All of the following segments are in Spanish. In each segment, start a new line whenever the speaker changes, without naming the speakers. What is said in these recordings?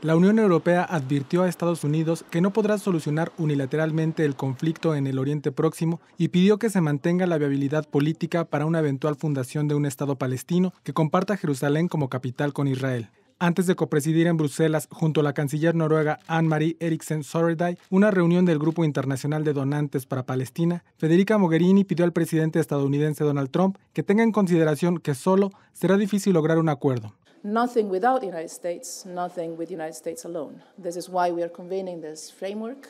La Unión Europea advirtió a Estados Unidos que no podrá solucionar unilateralmente el conflicto en el Oriente Próximo y pidió que se mantenga la viabilidad política para una eventual fundación de un Estado palestino que comparta Jerusalén como capital con Israel. Antes de copresidir en Bruselas junto a la canciller noruega Anne-Marie Eriksen Soreday una reunión del Grupo Internacional de Donantes para Palestina, Federica Mogherini pidió al presidente estadounidense Donald Trump que tenga en consideración que solo será difícil lograr un acuerdo
nothing without the United States, nothing with the United States alone. This is why we are convening this framework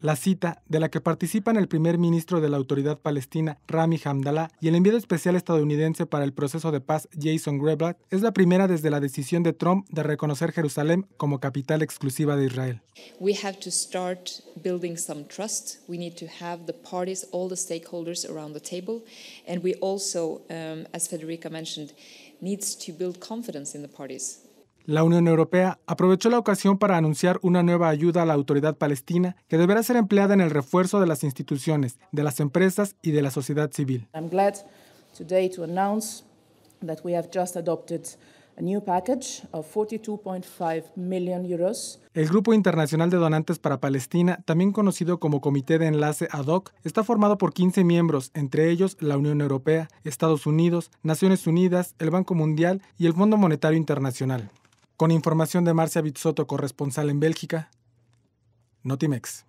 La cita, de la que participan el primer ministro de la autoridad palestina, Rami Hamdallah, y el enviado especial estadounidense para el proceso de paz, Jason Greblat, es la primera desde la decisión de Trump de reconocer Jerusalén como capital exclusiva de Israel.
We have to start building some trust. We need to have the parties, all the stakeholders around the table, and we also, um, as Federica mentioned, needs to build confidence in the parties.
La Unión Europea aprovechó la ocasión para anunciar una nueva ayuda a la autoridad palestina que deberá ser empleada en el refuerzo de las instituciones, de las empresas y de la sociedad civil. El Grupo Internacional de Donantes para Palestina, también conocido como Comité de Enlace Ad hoc, está formado por 15 miembros, entre ellos la Unión Europea, Estados Unidos, Naciones Unidas, el Banco Mundial y el Fondo Monetario Internacional. Con información de Marcia Bizzotto, corresponsal en Bélgica, Notimex.